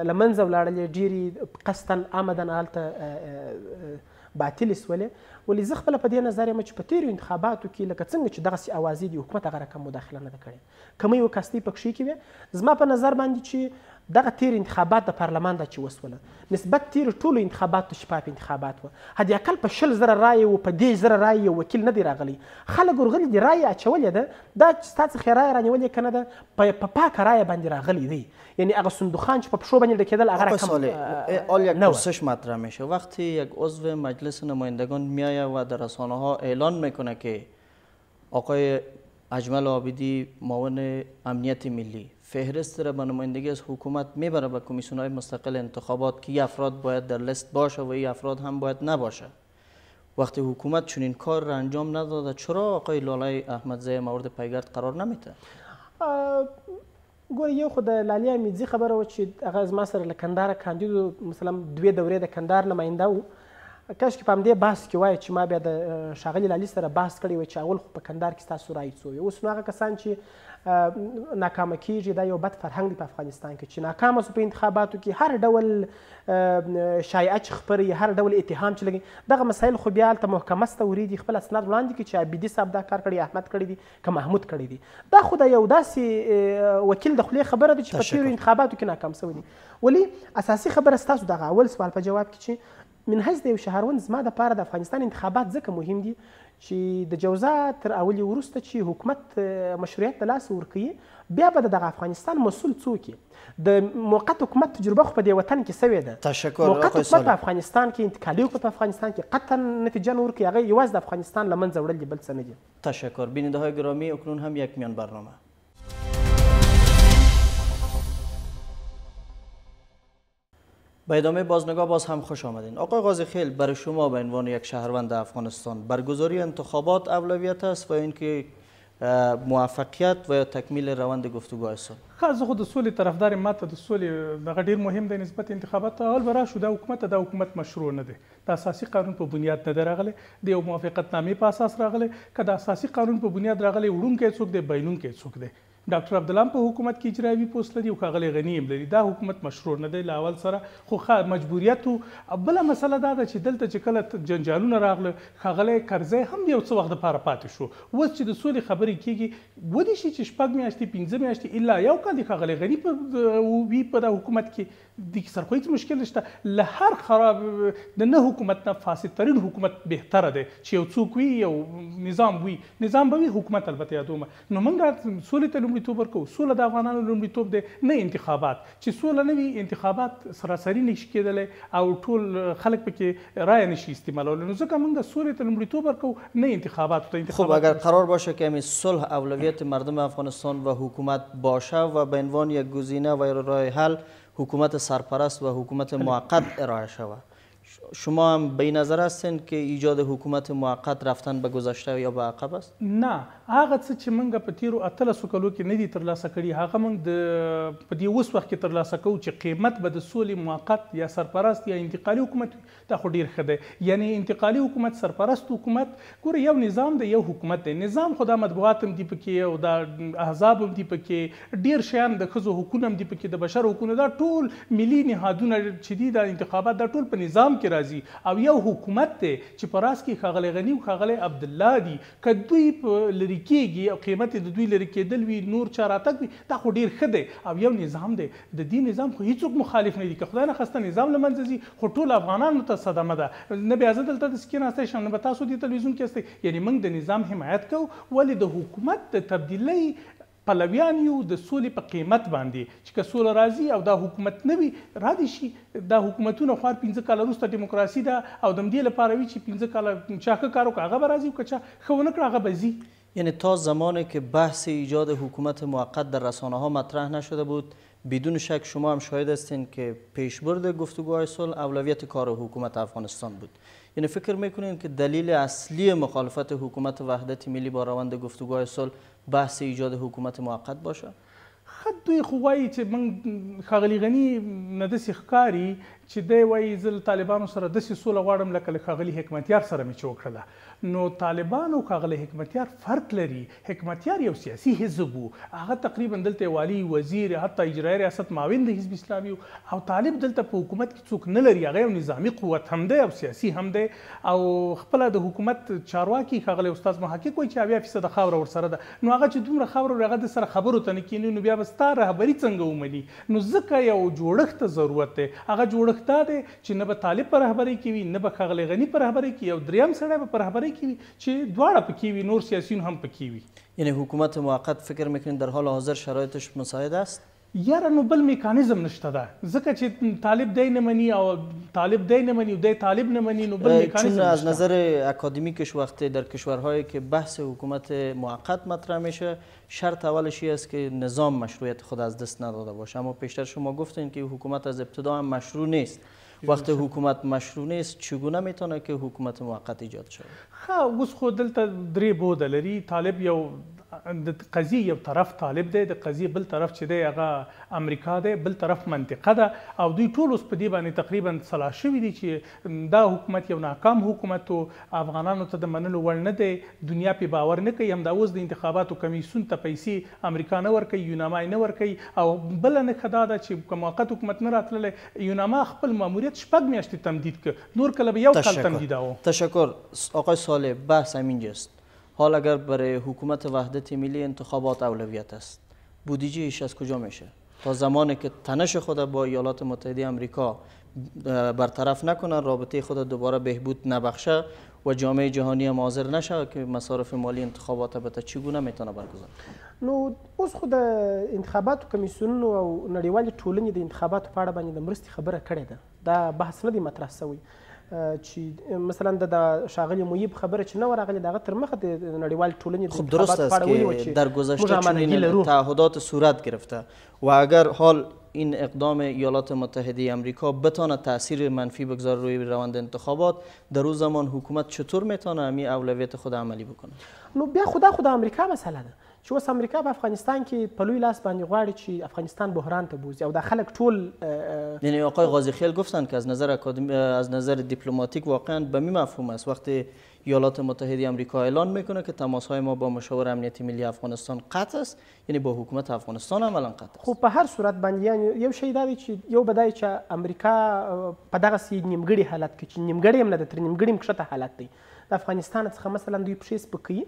له منځه ولاړلې ډیری قصدا آمدن هلته باطل سولې ولې زه خپل په دې نظر یم چې په تیرو انتخاباتو کې لکه څنګه چې دغه سي اوازې دی حکومت هغه رقم مداخله نه کړي کمې وکاستي پکښې کې وي زما په نظر باندې چې دغه تیر انتخابات د پارلمان دا چې وسوله نسبت تیر ټولو انتخاباتو شفاف انتخابات و حد اقل په شل زره رایې و په دېرش زره رایې وکیل نه دی راغلی خلک ورغلي دي رایې اچولې ده دا چې ستا څخه رایې رانیولې که نه ده په پا پاکه رایه باندې راغلی دی یعنی هغه صندوقان چې په پښو باندې ډکېدل هغه رقم پرسش مطرح میشه وقتی یک عضو مجلس نمایندگان میآید و در رسانه ها اعلان میکنه که آقای اجمل آبیدی معاون امنیت ملی فهرست را به نمایندگی از حکومت میبره به کمیسیون های مستقل انتخابات که افراد باید در لست باشه و این افراد هم باید نباشه وقتی حکومت چنین کار را انجام نداده چرا آقای لالای احمدزی مورد پیگرد قرار نمیته؟ ګوره یو خو د لالیا خبره و چې از زما سره له و کاندید مثلا دوې دورې د کندار نماینده و کاشکې په همدې بحث کې وایي چې ما بیا د ښاغلي لالي سره بحث کړی وای چې اول خو په کندهار کې ستاسو رایې څو وي اوس نو هغه کسان چې ناکامه کیږي دا یو بد فرهنګ دی په افغانستان کې چې ناکامه سو په انتخاباتو کې هر ډول شایعه چې خپري هر ډول اتهام چې لګي دغه مسایل خو بیا هلته محکمه ستوريدي خپل اسناد وړاندې کړي چې عبیدي صاحب دا کار کړی احمد کړی دی که محمود کړی دی دا خو د یو داسې وکیل د خولې خبره ده چې په تیرو انتخاباتو کې ناکام سوی دی ولې اساسي خبره ستاسو دغه اول سوال په جواب کې چې منهج د یو شهروند زما د پاره د افغانستان انتخابات ځکه مهم دي چې د جوزا تر اولې وروسته چې حکومت مشروعیت د لاس ورکړي بیا به د افغانستان مسول څوک د موقت حکومت تجربه خو په دې وطن کې سوې ده تشکر موقت حکومت په افغانستان کې انتقالي حکومت په افغانستان کې قطعا نتیجه نور کې هغه یوازې د افغانستان لمن زوړل بل څه نه دي تشکر بیننده‌های گرامی اکنون هم یک میان برنامه به ادامه بازنگاه باز هم خوش آمدین آقای غازی خیل برای شما به عنوان یک شهروند افغانستان برگزاری انتخابات اولویت است و اینکه موفقیت و یا تکمیل روند گفتگوهای صلح خاص خود سولې طرفدار ماته د سولې دغه ډیر مهم دی نسبت انتخابات اول برا شو دا حکومت دا حکومت مشروع نه دی دا اساسي قانون په بنیاد نه راغله د یو موافقت نامې په اساس راغله که دا اساسي قانون په بنیاد راغله وړونکې څوک دی بینونکې څوک دی ډاکټر عبدالله په حکومت کې اجرایوي پوسټ لري او ښاغلی غني هم لري دا حکومت مشروع نه دی له اول سره خو مجبوریت بله مسله دا ده چې دلته چې کله جنجالونه راغله ښاغلی کرزی هم یو څه وخت دپاره پاتې شو اوس چې د سولې خبرې کېږي ودې شي چې شپږ میاشتې پنځه میاشتې الا یو کال د ښاغلی غني په وي په دا حکومت کې دیگه سر هیڅ مشکل نشته له هر خراب د نه حکومت نه فاسد ترین حکومت بهتره ده چې یو څوک وي یو نظام وي نظام به وي حکومت البته یادوم نو موږ سولې ته لومړیتوب ورکو سوله د افغانانو لومړیتوب ده نه انتخابات چې سوله نه وي انتخابات سراسري نشي کېدلی او ټول خلک پکې رای نشي استعمالول نو ځکه موږ سولې ته لومړیتوب ورکو نه انتخابات ته انتخابات خب اگر قرار باشه که همین صلح اولویت مردم افغانستان و حکومت باشه و به عنوان یک گزینه و راه حل حکومت سرپرست و حکومت موقت ارائه شود شما هم به این نظر هستین که ایجاد حکومت موقت رفتن به گذشته یا به عقب است نه هغه څه چې موږ په تیرو اتلسو کلو کې نه دي ترلاسه کړي هغه موږ د په دې اوس وخت کې ترلاسه کوو چې قیمت به د سولې موقت یا سرپرست یا انتقالي حکومت دا خو ډیر ښه دی یعنی انتقالي حکومت سرپرست حکومت ګوره یو نظام دی یو حکومت دی نظام خو دا مطبوعات هم دي پکې او دا احزاب هم دي پکې ډیر شیان د ښځو حقونه هم دي پکې د بشر حقونه دا ټول ملي نهادونه چې دي دا انتخابات دا ټول په نظام کې راځي او یو حکومت ته چې په راس کې خاغلی غنی او خاغلی عبد الله دي ک دوی لری کېږي او قیمت د دوی لری کېدل وی نور چاراتک وي دا خو ډیر خده او یو نظام دی د دې نظام خو هیڅوک مخالف نه دي که خدای نه خسته نظام لمنځه زی خو ټول افغانانو ته صدمه ده نه بیا زه دلته د سکین استه شم نه تاسو دې تلویزیون کې استه یعنی موږ د نظام حمایت کوو ولې د حکومت د تبدیلی پلویان یو د سولې په قیمت باندې چې که سوله راځي او دا حکومت نه وي را دي شي دا حکومتونه خو پنځه کاله وروسته ډیموکراسي ده او د همدې لپاره وي چې پنځه کاله چا ښه کار وکړه هغه به راځي او که چا ښه ونه کړه هغه به ځي یعنی تا زمانی که بحث ایجاد حکومت موقت در رسانه ها مطرح نشده بود بدون شک شما هم شاهد هستین که پیشبرد گفتگوهای صلح اولویت کار حکومت افغانستان بود یعنی فکر میکنین که دلیل اصلی مخالفت حکومت وحدت ملی با روند گفتگوهای صلح بحث ایجاد حکومت موقت باشه خد دوی خوایی چې من خاغلی غنی نه داسې ښکاري چې دی وایي زه له طالبانو سره داسې سوله غواړم لکه له ښاغلي حکمتیار سره مې چې وکړله نو طالبان او ښاغلي حکمتیار فرق لري حکمتیار یو سیاسي حزب و هغه تقریبا دلته والي وزیر حتی اجرایي ریاست معاون د حزب اسلامي او طالب دلته په حکومت کې څوک نه لري هغه یو نظامي قوت هم دی او سیاسي هم دی او خپله د حکومت چارواکي ښاغلی استاد محقق وایي چې اویا فیصده خاوره ورسره ده نو هغه چې دومره خاوره هغه د سره خبرو ته نه کینی نو بیا به ستا رهبري څنګه ومني نو ځکه یو جوړښت ته ضرورت دی هغه جوړښت نوښت دا دی چې نه به طالب په رهبرۍ کې وي نه به ښاغلی غني په رهبرۍ کې او دریم سړی به په رهبرۍ کې وي چې دواړه پکې وي نور سیاسیون هم پکې وي یعنی حکومت موقت فکر میکنید در حال حاضر شرایطش مساعد است یاره نو بل میکانیزم نشته ده ځکه چې طالب دی نه مني او طالب دی نه مني دی طالب نه مني نو بل میکانیزم چون از نظر اکادمیکش وقتی در کشورهایی که بحث حکومت موقت مطرح میشه شرط اولش است که نظام مشروعیت خود از دست نداده باشه اما پیشتر شما گفتین که حکومت از ابتدا هم مشروع نیست وقتی حکومت مشروع نیست چگونه میتونه که حکومت موقت ایجاد شود خب اوس خو دلته درې بوده لري طالب یو د قضیه یو طرف طالب دی د قضیه بل طرف چې دی هغه امریکا دی بل طرف منطقه ده او دوی ټول اوس په دې باندې تقریبا صلاح شوي دي چې دا حکومت یو ناکام حکومت او افغانانو ته د منلو وړ نه دی دنیا په باور نه کوي هم دا اوس د انتخاباتو کمیسون ته پیسې امریکا نه ورکوي یوناما نه ورکوي او بل نه خدا ده چې کوم وخت حکومت نه راتللی یوناما خپل ماموریت شپږ میاشتې تمدید کړ نور کله به یو کال تمدیداوه تشکر آقای صالح بحث همینجاست حال اگر برای حکومت وحدت ملی انتخابات اولویت است بودجه ایش از کجا میشه تا زمانی که تنش خود با ایالات متحده امریکا برطرف نکنن رابطه خود دوباره بهبود نبخشه و جامعه جهانی مازر نشه که مصارف مالی انتخابات البته چگونه میتونه برگزار نو اوس خود انتخاباتو کمیسیونونو او نړیوالې ټولنې د انتخاباتو په اړه باندې د مرستې خبره کړې ده دا بحث نه دی مطرح سوی چې مثلا د شاغلي مویب خبره چې نه وراغلي دغه تر مخه د نړیوال ټولنې خب درست است که در گذشته چنین تعهدات صورت گرفته و اگر حال این اقدام ایالات متحده امریکا بتانه تاثیر منفی بگذاره روی روند انتخابات در روز زمان حکومت چطور میتونه امی اولویت خود عملی بکنه نو بیا خدا خدا امریکا مسئله ده چې اوس امریکا په افغانستان کې په لوی لاس باندې غواړي چې افغانستان بحران ته بوزي او دا خلک ټول یعنی آقای غازی خیل گفتن که از نظر اکادمی از نظر دیپلماتیک واقعا به می مفهوم است وقتی ایالات متحده آمریکا اعلان میکنه که تماس های ما با مشاور امنیتی ملی افغانستان قطع است یعنی با حکومت افغانستان عملا قطع است خب په هر صورت باندې یعنی یو شی دا دی چې یو بدای چې امریکا په دغه سي نیمګړي حالت کې چې نیمګړي هم نه د تر نیمګړي مکشته حالت دی د افغانستان څخه مثلا دوی پښې سپکوي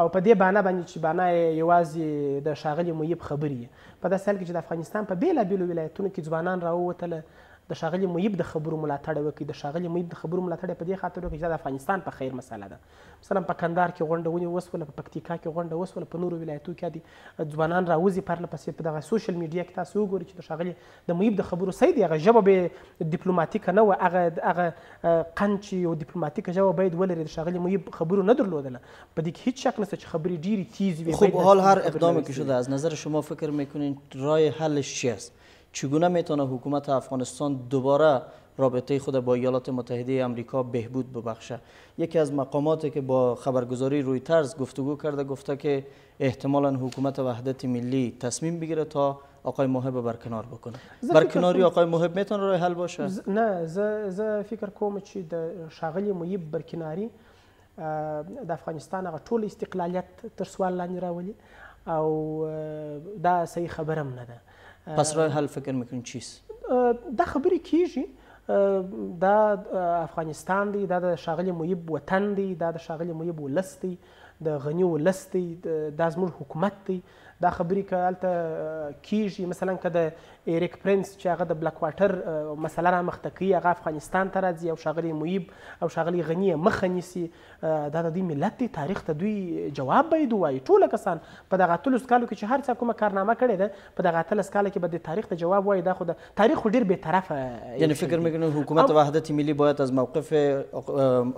او په دې بانه باندې چې بانه یوازې د ښاغلي مهیب خبرې په داسې حال کې چې د افغانستان په بېلابېلو ولایتونو کې ځوانان راووتله د ښاغلي مهیب د خبرو ملاتړ وکړي د ښاغلي مهیب د خبرو ملاتړ په دې خاطر وکړي چې د افغانستان په خیر مسله ده مثلا په کندهار کې غونډه ونی وسوله په پکتیکا کې غونډه وسوله په نورو ولایتو کې دي ځوانان راوځي پرله پسې په دغه سوشل میډیا کې تاسو وګورئ چې د ښاغلي د مهیب د خبرو صحیح دی هغه ژبه به ډیپلوماتیکه نه وه هغه هغه قند چې یو ډیپلوماتیکه ژبه باید ولري د ښاغلي مهیب خبرو نه درلودله په دې کې هیڅ شک نسته چې خبرې ډیرې تیز وي خب حال هر اقدامی که شده از نظر شما فکر میکنین رای حلش چی است چگونه میتونه حکومت افغانستان دوباره رابطه خود با ایالات متحده آمریکا بهبود ببخشه یکی از مقاماتی که با خبرگزاری روی گفتگو کرده گفته که احتمالاً حکومت وحدت ملی تصمیم بگیره تا آقای محب برکنار بکنه برکناری آقای محب میتونه راه حل باشه نه فکر کوم چې د شاغل محب برکناری د افغانستان هغه ټول استقلالیت تر سوال لاندې راولي او دا صحیح خبرم نه ده پس راه حل فکر میکنین چیست دا خبرې کیږي دا افغانستان دی دا د ښاغلي محب وطن دی دا د ښاغلي محب ولس دی د غني ولس دی دا زموږ حکومت دی دا خبرې که هلته کیږي مثلا که د ایریک پرنس چې هغه د بلک واټر مسله را مخته کوي هغه افغانستان ته راځي او ښاغلي معیب او ښاغلي غني یې مخه نیسي دا د دوی ملت دی تاریخ ته دوی جواب باید ووایي ټوله کسان په دغه اتلس کالو کې چې هر څه کومه کارنامه کړې ده په دغه اتلس کاله کې به د تاریخ ته جواب وایي دا خو د تاریخ خو ډېر بېطرفه یعنی فکر میکنه حکومت وحدت ملی باید از موقف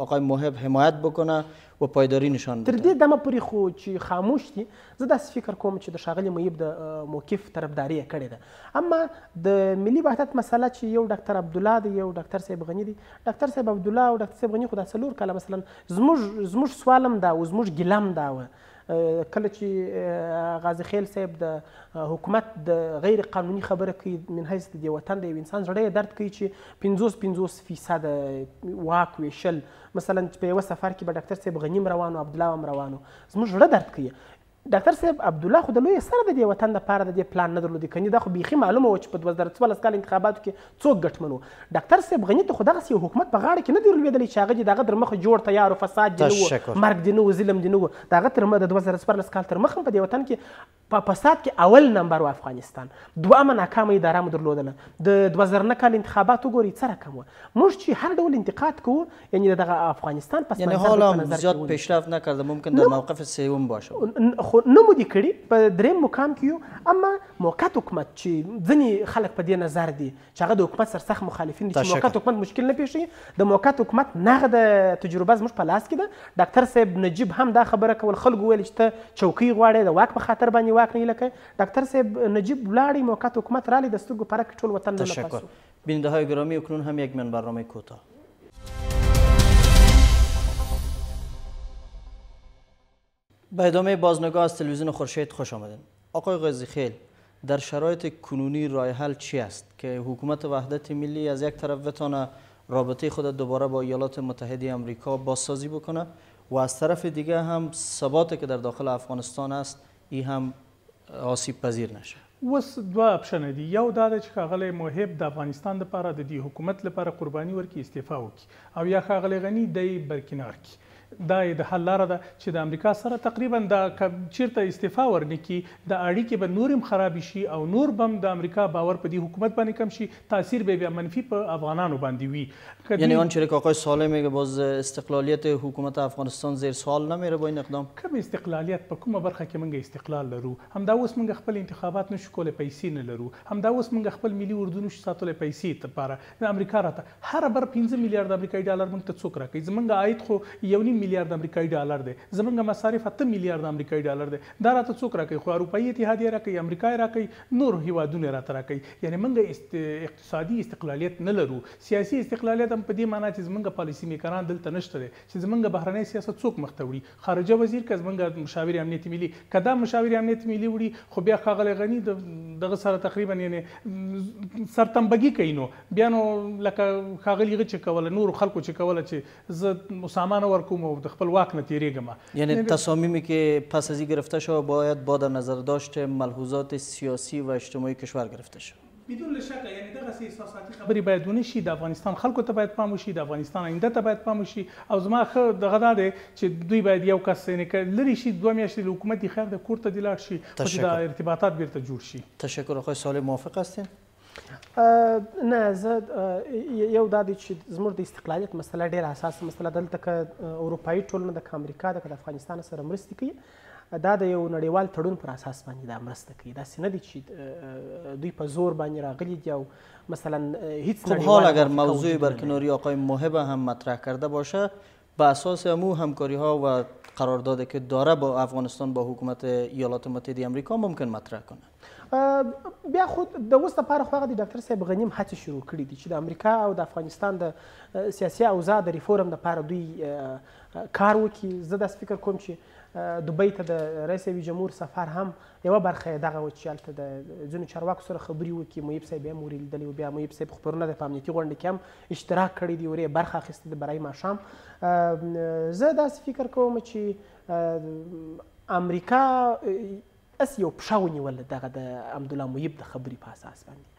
آقای محب حمایت بکنه و پایداری نشان بده تر دې دمه پورې خو چې خاموش دي زه داسې فکر کوم چې د ښاغلي معیب د موقف طرفداري یې کړې ده اما دویمه د ملي وحدت مسله چې یو ډاکټر عبدالله دی یو ډاکټر صاحب غني دی ډاکټر صاحب عبدالله او ډاکټر صاحب غني خو دا څلور کاله مثلا زموږ زموږ سوال هم دا و زموږ ګیله هم دا وه کله چې غازی خیل صاحب د حکومت د غیر قانوني خبره کوي من حیث د وطن د یو انسان زړه یې درد کوي چې 50 50 فیصد واک ویشل مثلا په یو سفر کې به ډاکټر صاحب غنیم روانو عبدالله هم روانو زموږ زړه درد کوي ډاکټر صاحب عبدالله خو د لوی سره د دې وطن لپاره د دې پلان نه درلودی کني دا خو بیخي معلومه و چې په 2014 کال انتخاباتو کې څوک ګټمنو ډاکټر صاحب غني ته خو دغسې یو حکومت په غاړه کې نه دی لوېدلی چې هغه دې دغه در مخه جوړ تیار و فساد دی نه و مرګ دی نه و ظلم دی نه و د هغه تر د 2014 کال تر مخه په دې وطن کې په فساد کې اول نمبر و افغانستان دوامه ناکامه اداره مو درلودله د 2009 کال انتخابات وګورئ څه رقم و موږ چې هر ډول انتقاد کوو یعنی دغه افغانستان پس یعنی حالا زیاد پیشرفت نکرده ممکن در موقف سوم باشه خو نه مو دي کړي په دریم مقام کې یو اما موقت حکومت چې ځینې خلک په دې نظر دي چې هغه د حکومت سره سخت مخالفین دي چې موقت حکومت مشکل نه پیښي د موقت حکومت نغه د تجربه زموږ په لاس کې ده ډاکټر صاحب نجیب هم دا خبره کول خلکو ویل چې ته چوکۍ غواړې د واک په خاطر باندې واک نه لکه ډاکټر صاحب نجیب ولاړی موقت حکومت رالی د سترګو پرک ټول وطن تشکر بیننده های گرامی اکنون هم یک من برنامه کوتاه به ادامه بازنگاه از تلویزیون خورشید خوش آمدین آقای غازی خیل در شرایط کنونی رای حل چی است که حکومت وحدت ملی از یک طرف بتانه رابطه خود دوباره با ایالات متحده آمریکا بازسازی بکنه و از طرف دیگه هم ثبات که در داخل افغانستان است این هم آسیب پذیر نشه وس دوه اپشن دي یو دا چې ښاغلی محب د افغانستان لپاره د دې حکومت لپاره قرباني ورکړي استعفا وکړي او یا ښاغلی غني دی برکنار کړي دا د حل لار ده چې د امریکا سره تقریبا د چیرته استعفا ورنکي د اړیکې به نورم خراب شي او نور بم د امریکا باور په دې حکومت باندې کم شي تاثیر به بیا منفی په افغانانو باندې وي یعنی آنچه که آقای ساله میگه باز استقلالیت حکومت افغانستان زیر سوال نمیره با این اقدام کم استقلالیت په کومه برخه کې موږ استقلال لرو همدا اوس موږ خپل انتخابات نشو کولای پیسې نه لرو همدا اوس موږ خپل ملي اردو نشو ساتلای پیسې لپاره د امریکا راته هر بر 15 میلیارډ امریکایي ډالر موږ ته څوک راکوي زمونږ عاید خو یو نیم میلیارډ امریکایي ډالر دی زمونږ مصارف 8 میلیارډ امریکایي ډالر دی دا راته څوک راکړي خو اروپایي اتحادیه راکړي امریکای راکړي نور هیوادونه راته راکړي یعنی موږ است... اقتصادي استقلالیت نه لرو سیاسي استقلالیت هم په دې معنی چې زمونږ پالیسي میکران دلته نشته دي چې زمونږ بهرنی سیاست څوک مخته وړي خارجه وزیر که زمونږ مشاور امنیت ملي کدا مشاور امنیت ملي وړي خو بیا خاغلی غنی دغه سره تقریبا یعنی سرتمبګي کوي نو بیا نو لکه خاغلی غچ کول نور خلکو چې کوله چې ز مسامانه ورکوم او د خپل واک نه تیریږم یعنی تصامیمی که پس از این گرفته شد باید با در نظر داشت ملحوظات سیاسی و اجتماعی کشور گرفته شد بدون شک یعنی دغه سي احساساتي خبري باید ونه شي د افغانستان خلکو ته باید پام وشي د افغانستان آینده ته باید پام وشي او زما خه دغه دا دی چې دوی باید یو کس نه کړي لري شي دوه میاشتې د حکومت خیر د کورته دی لاړ شي خو د ارتباطات بیرته جوړ شي تشکر خو سال موافق هستین نه زه یو دا دی چې زموږ د استقلالیت مسله ډېره اساسه مسله دلته که اروپایي ټولنه ده که امریکا ده که د افغانستان سره مرستې کوي دا د یو نړیوال تړون پر اساس باندې دا مرسته کوي داسې نه دي چې دوی په زور باندې راغلي دي او مثلا هیڅ خب حال اگر موضوع برکناری آقای محبه هم مطرح کرده باشه به اساس امو همکاری ها و قراردادی که داره با افغانستان با حکومت ایالات متحده امریکا ممکن مطرح کنه بیا خو د اوس لپاره خو هغه د ډاکټر صاحب غنیم هڅې شروع کړي دي چې د امریکا او د افغانستان د سیاسي اوضاع د ریفورم لپاره دوی کار وکړي زه داسې فکر کوم چې دوبۍ ته د رئیس رئیس جمهور سفر هم یوه برخه یې دغه وه چې هلته د ځینو چارواکو سره خبرې وکړي محب صاحب یې هم ورې لیدلی بیا محب صاحب خبرونه د په امنیتي غونډه کې هم اشتراک کړی دی ورې برخه اخیستې ده برای ماښام زه داسې فکر کوم چې امریکا اس یو پښاو نیول دغه د عبدالله مهیب د خبرې په اساس باندې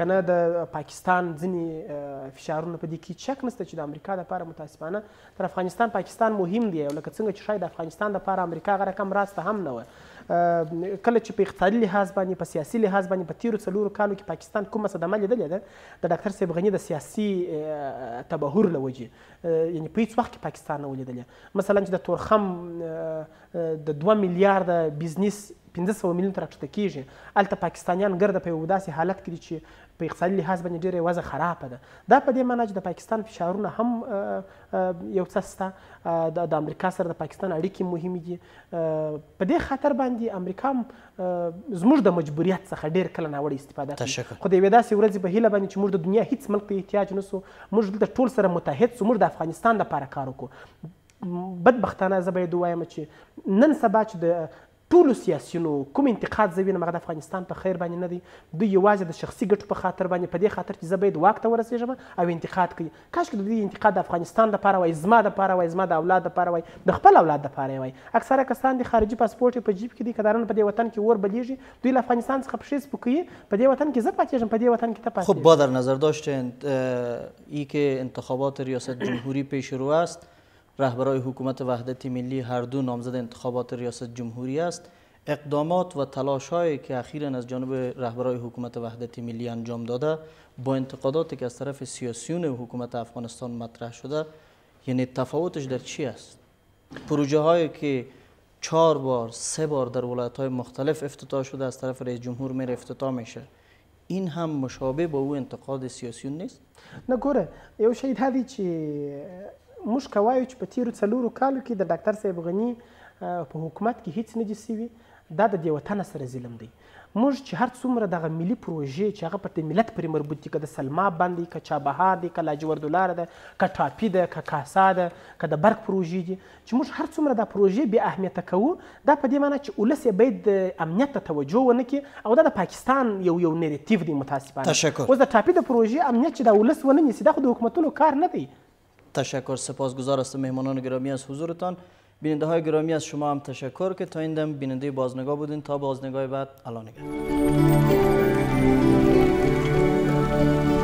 کنه د پاکستان ځینې فشارونه په دې کې شک نسته چې د امریکا لپاره متاسفانه تر افغانستان پاکستان مهم دی او لکه څنګه چې شاید د افغانستان لپاره امریکا هغه رقم راسته هم نه وه کله چې په اقتصادي لحاظ باندې په سیاسي لحاظ باندې په تیرو څلورو کالو کې پاکستان کومه صدمه لیدلې ده د ډاکټر صاحب غني د سیاسي تبهر له وجې یعنې په هیڅ وخت کې پاکستان نه ولیدلې مثلا چې د تورخم د دوه میلیارده بزنس 1500 میلیون تر راښکته کیږي هلته پاکستانیان ګرده په یو داسې حالت کې دي چې په اقتصادي لحاظ باندې ډیره وضع خرابه ده دا په دې معنی چې د پاکستان فشارونه هم یو څه شته د امریکا سره د پاکستان اړیکې مهمې دي په دې خاطر باندې امریکا زموږ د مجبوریت څخه ډیر کله ناوړه استفاده کوي خو د یوې داسې ورځې په هیله باندې چې موږ د دنیا هیڅ ملک ته احتیاج نسو موږ د ټول سره متحد سو موږ د افغانستان لپاره کار وکړو بدبختانه زه باید ووایم چې نن سبا چې د ټولو سیاسيونو کوم انتقاد زوی نه د افغانستان په خیر باندې نه دی دوی یوازې د شخصي ګټو په خاطر باندې په دې خاطر چې زه باید واک ته ورسېږم او انتقاد کوي کاشکې د دې انتقاد د افغانستان لپاره وای زما لپاره وای زما د اولاد لپاره وای د خپل اولاد لپاره وای اکثره کسان د خارجي پاسپورت په جیب کې دي کدارن په دې وطن کې ور بلیږي دوی له افغانستان څخه پښې سپکوي په دې وطن کې زه پاتېږم په دې وطن کې ته پاتې خب با در نظر داشتند ای که انتخابات ریاست جمهوری پیش رو است رهبرای حکومت وحدت ملی هر دو نامزد انتخابات ریاست جمهوری است اقدامات و تلاش هایی که اخیرا از جانب رهبرای حکومت وحدت ملی انجام داده با انتقاداتی که از طرف سیاسیون حکومت افغانستان مطرح شده یعنی تفاوتش در چی است پروژه هایی که چهار بار سه بار در ولایت های مختلف افتتاح شده از طرف رئیس جمهور میر افتتاح میشه این هم مشابه با او انتقاد سیاسیون نیست نه گوره شاید چی موږ کوایو چې په تیرو څلورو کالو کې د ډاکټر صاحب غني په حکومت کې هیڅ نه دي سوي دا د دې وطن سره ظلم دی موږ چې هر څومره دغه ملي پروژې چې هغه پر ملت پرې مربوط دي که د سلما بند دی که چابهار دی که لاجوردو لاره ده که ټاپي ده که کاسا ده که د برق پروژې دي چې موږ هر څومره دا پروژې بې اهمیته کوو دا په دې معنی چې ولس یې باید امنیت ته توجه ونه کړي او دا د پاکستان یو یو نریټیو دی متاسفانه اوس د ټاپي د پروژې امنیت چې دا ولس ونه نیسي دا خو د حکومتونو کار نه دی تشکر گذار است مهمانان گرامی از حضورتان بیننده های گرامی از شما هم تشکر که تا این دم بیننده بازنگاه بودین تا بازنگاه بعد الان نگهدار